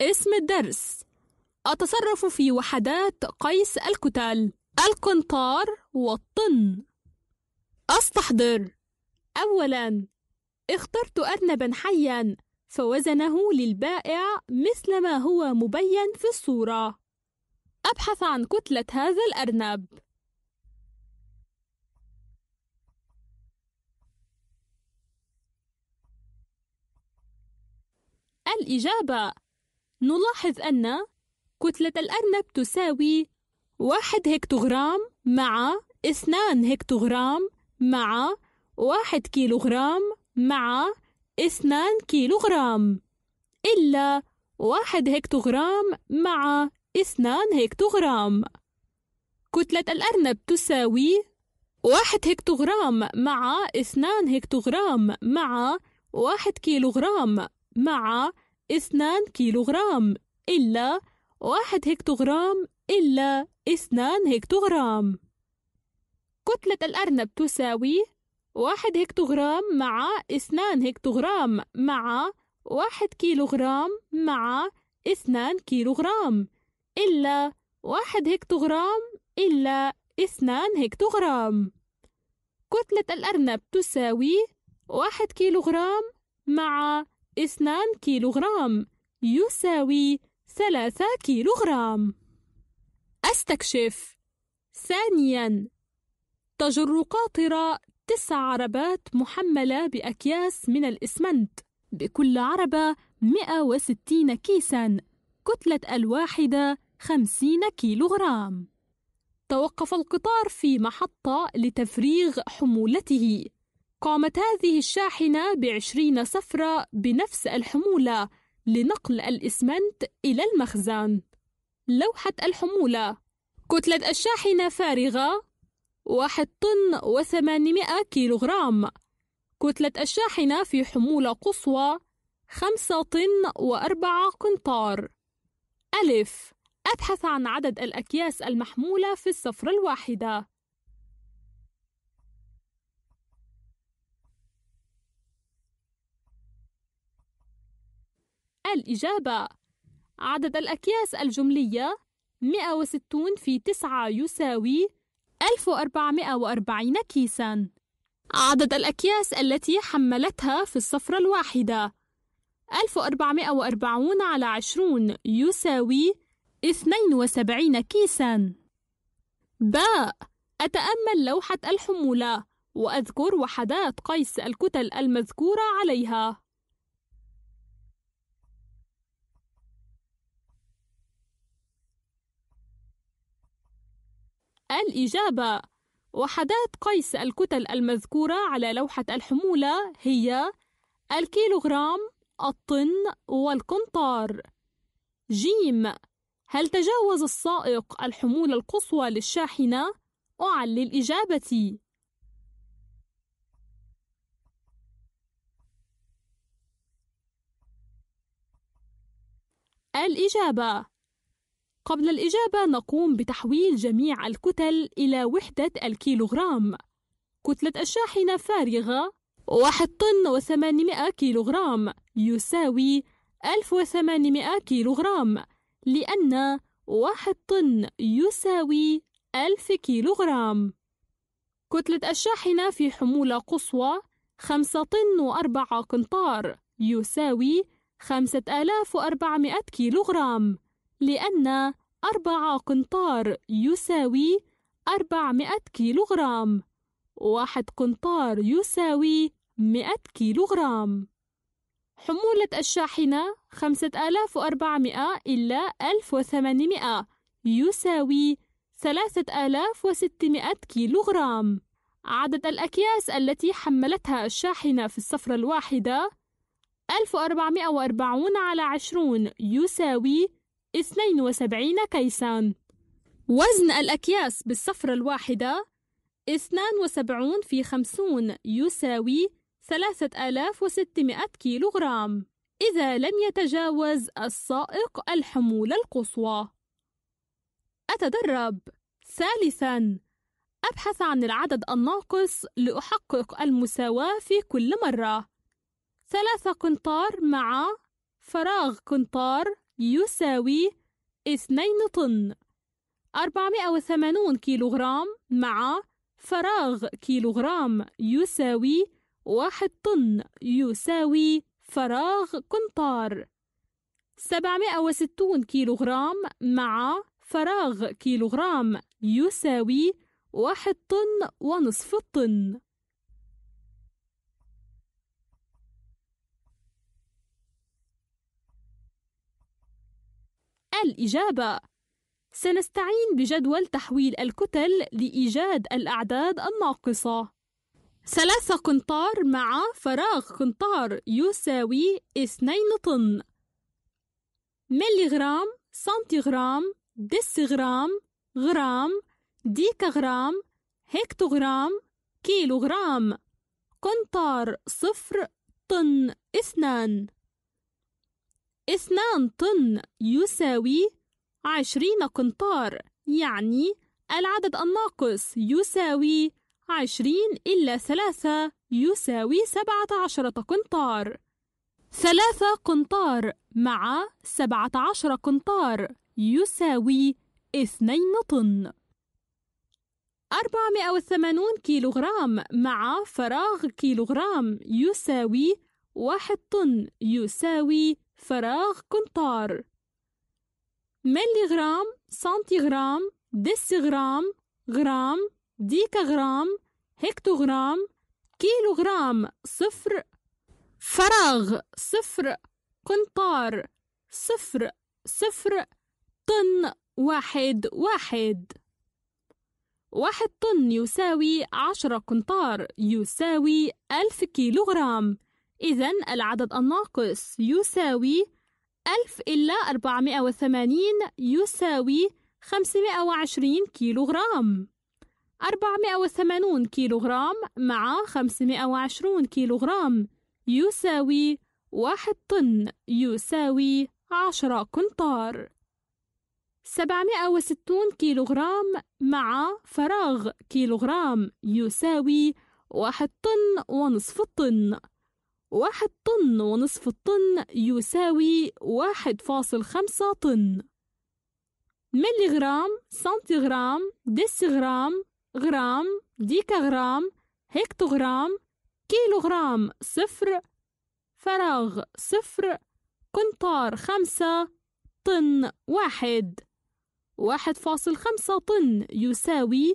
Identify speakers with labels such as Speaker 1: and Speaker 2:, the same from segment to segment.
Speaker 1: اسم الدرس أتصرف في وحدات قيس الكتل القنطار والطن أستحضر أولا اخترت أرنبا حيا فوزنه للبائع مثل ما هو مبين في الصورة أبحث عن كتلة هذا الأرنب الإجابة نلاحظ أن كتلة الأرنب تساوي واحد هكتوغرام مع اثنان هكتوغرام مع واحد كيلوغرام مع اثنان كيلوغرام إلا واحد هكتوغرام مع اثنان هكتوغرام كتلة الأرنب تساوي واحد هكتوغرام مع اثنان هكتوغرام مع واحد كيلوغرام مع 2 كيلوغرام إلا واحد هكتوغرام إلا 2 هكتوغرام كتلة الأرنب تساوي واحد هكتوغرام مع 2 هكتوغرام مع واحد كيلوغرام مع 2 كيلوغرام إلا واحد هكتوغرام إلا 2 هكتوغرام كتلة الأرنب تساوي واحد كيلوغرام مع اثنان كيلوغرام يساوي ثلاثة كيلوغرام أستكشف ثانياً تجر قاطرة تسع عربات محملة بأكياس من الإسمنت بكل عربة 160 كيساً كتلة الواحدة 50 كيلوغرام توقف القطار في محطة لتفريغ حمولته قامت هذه الشاحنة بعشرين صفرة بنفس الحمولة لنقل الإسمنت إلى المخزن لوحة الحمولة كتلة الشاحنة فارغة واحد طن وثمانمائة كيلوغرام كتلة الشاحنة في حمولة قصوى خمسة طن وأربعة قنطار ألف أبحث عن عدد الأكياس المحمولة في الصفرة الواحدة الإجابة عدد الأكياس الجملية 160 في 9 يساوي 1440 كيساً عدد الأكياس التي حملتها في الصفرة الواحدة 1440 على 20 يساوي 72 كيساً باء أتأمل لوحة الحمولة وأذكر وحدات قيس الكتل المذكورة عليها الإجابة وحدات قيس الكتل المذكورة على لوحة الحمولة هي الكيلوغرام الطن والقنطار جيم هل تجاوز السائق الحمولة القصوى للشاحنة؟ أعلي الإجابة الإجابة قبل الإجابة نقوم بتحويل جميع الكتل إلى وحدة الكيلوغرام كتلة الشاحنة فارغة واحد طن وثمانمائة كيلوغرام يساوي ألف وثمانمائة كيلوغرام لأن واحد طن يساوي ألف كيلوغرام كتلة الشاحنة في حمولة قصوى خمسة طن وأربعة قنطار يساوي خمسة آلاف وأربعمائة كيلوغرام لأن أربع قنطار يساوي أربعمائة كيلوغرام واحد قنطار يساوي مائة كيلوغرام حمولة الشاحنة خمسة آلاف وأربعمائة إلا ألف وثمانمائة يساوي ثلاثة آلاف وستمائة كيلوغرام عدد الأكياس التي حملتها الشاحنة في الصفرة الواحدة ألف وأربعمائة وأربعون على عشرون يساوي 72 كيسان وزن الأكياس بالصفرة الواحدة 72 في 50 يساوي 3600 كيلوغرام إذا لم يتجاوز السائق الحمولة القصوى أتدرب ثالثاً أبحث عن العدد الناقص لأحقق المساواة في كل مرة ثلاثة قنطار مع فراغ قنطار يساوي 2 طن 480 كيلوغرام مع فراغ كيلوغرام يساوي 1 طن يساوي فراغ قنطار 760 كيلوغرام مع فراغ كيلوغرام يساوي 1 طن ونصف طن الإجابة سنستعين بجدول تحويل الكتل لإيجاد الأعداد الناقصة ثلاثة قنطار مع فراغ قنطار يساوي اثنين طن مليغرام سنتيغرام ديسغرام غرام ديكغرام هكتوغرام كيلوغرام قنطار صفر طن اثنان اثنان طن يساوي عشرين قنطار يعني العدد الناقص يساوي عشرين إلا ثلاثة يساوي سبعة عشرة قنطار ثلاثة قنطار مع سبعة عشر قنطار يساوي اثنين طن أربعمائة وثمانون كيلوغرام مع فراغ كيلوغرام يساوي واحد طن يساوي فراغ قنطار ملي غرام سنتي غرام ديسغرام غرام ديكغرام كيلو كيلوغرام صفر فراغ صفر قنطار صفر صفر طن واحد واحد واحد طن يساوي عشرة قنطار يساوي ألف كيلوغرام إذا العدد الناقص يساوي ألف إلا أربعمائة وثمانين يساوي خمسمائة وعشرين كيلوغرام أربعمائة وثمانون كيلوغرام مع خمسمائة وعشرون كيلوغرام يساوي واحد طن يساوي عشرة قنطار سبعمائة وستون كيلوغرام مع فراغ كيلوغرام يساوي واحد طن ونصف طن واحد طن ونصف الطن يساوي واحد فاصل خمسة طن مليغرام سنتيغرام ديسغرام غرام ديكاغرام هكتوغرام كيلوغرام صفر فراغ صفر قنطار خمسة طن واحد واحد فاصل خمسة طن يساوي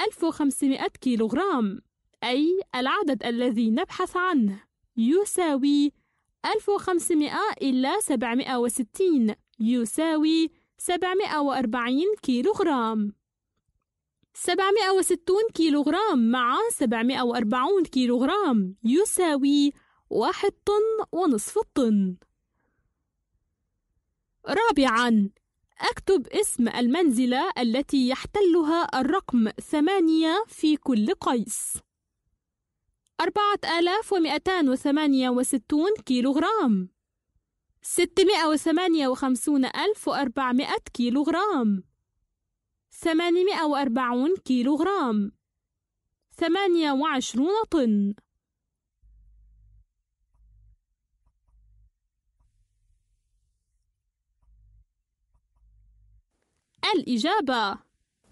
Speaker 1: ألف وخمسمائة كيلوغرام أي العدد الذي نبحث عنه يساوي 1500 إلى 760 يساوي 740 كيلوغرام 760 كيلوغرام مع 740 كيلوغرام يساوي 1 طن ونصف الطن رابعاً أكتب اسم المنزلة التي يحتلها الرقم ثمانية في كل قيس 4268 كيلوغرام 658400 كيلوغرام 840 كيلوغرام 28 طن الإجابة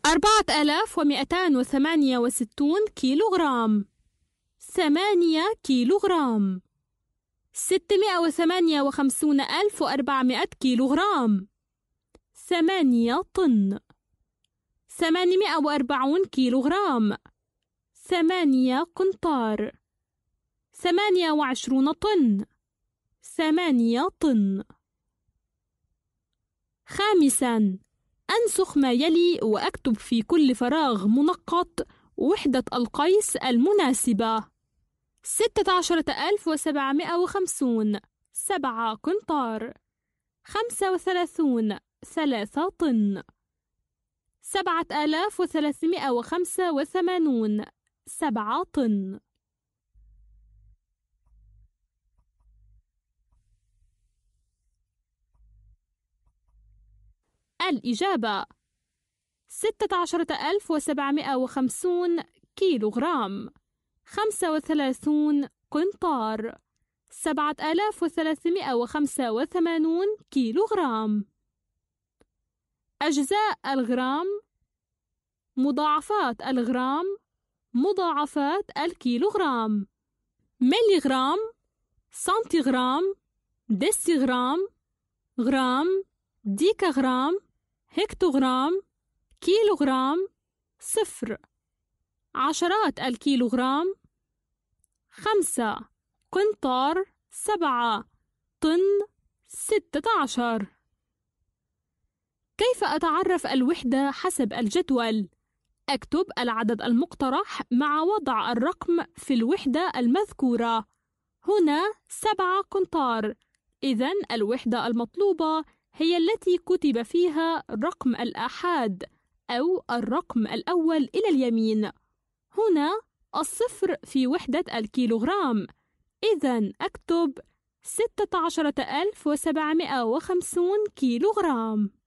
Speaker 1: 4268 كيلوغرام ثمانية كيلوغرام ستمائة وثمانية وخمسون ألف وأربعمائة كيلوغرام ثمانية طن ثمانمائة وأربعون كيلوغرام ثمانية قنطار ثمانية وعشرون طن ثمانية طن خامسا أنسخ ما يلي وأكتب في كل فراغ منقط وحدة القيس المناسبة ستة عشرة ألف وسبعمائة وخمسون سبعة قنطار خمسة وثلاثون ثلاثة طن سبعة آلاف وثلاثمائة وخمسة وثمانون سبعة طن الإجابة ستة عشرة ألف وسبعمائة وخمسون كيلوغرام خمسة وثلاثون قنطار سبعة آلاف وثلاثمائة وخمسة وثمانون كيلوغرام أجزاء الغرام مضاعفات الغرام مضاعفات الكيلوغرام مليغرام سنتيغرام ديسيغرام غرام ديكاغرام هكتوغرام كيلوغرام صفر عشرات الكيلوغرام خمسة قنطار سبعة طن ستة عشر كيف أتعرف الوحدة حسب الجدول؟ اكتب العدد المقترح مع وضع الرقم في الوحدة المذكورة هنا سبعة قنطار إذا الوحدة المطلوبة هي التي كتب فيها رقم الآحاد أو الرقم الأول إلى اليمين هنا الصفر في وحدة الكيلوغرام إذا أكتب ستة عشرة ألف وسبعمائة وخمسون كيلوغرام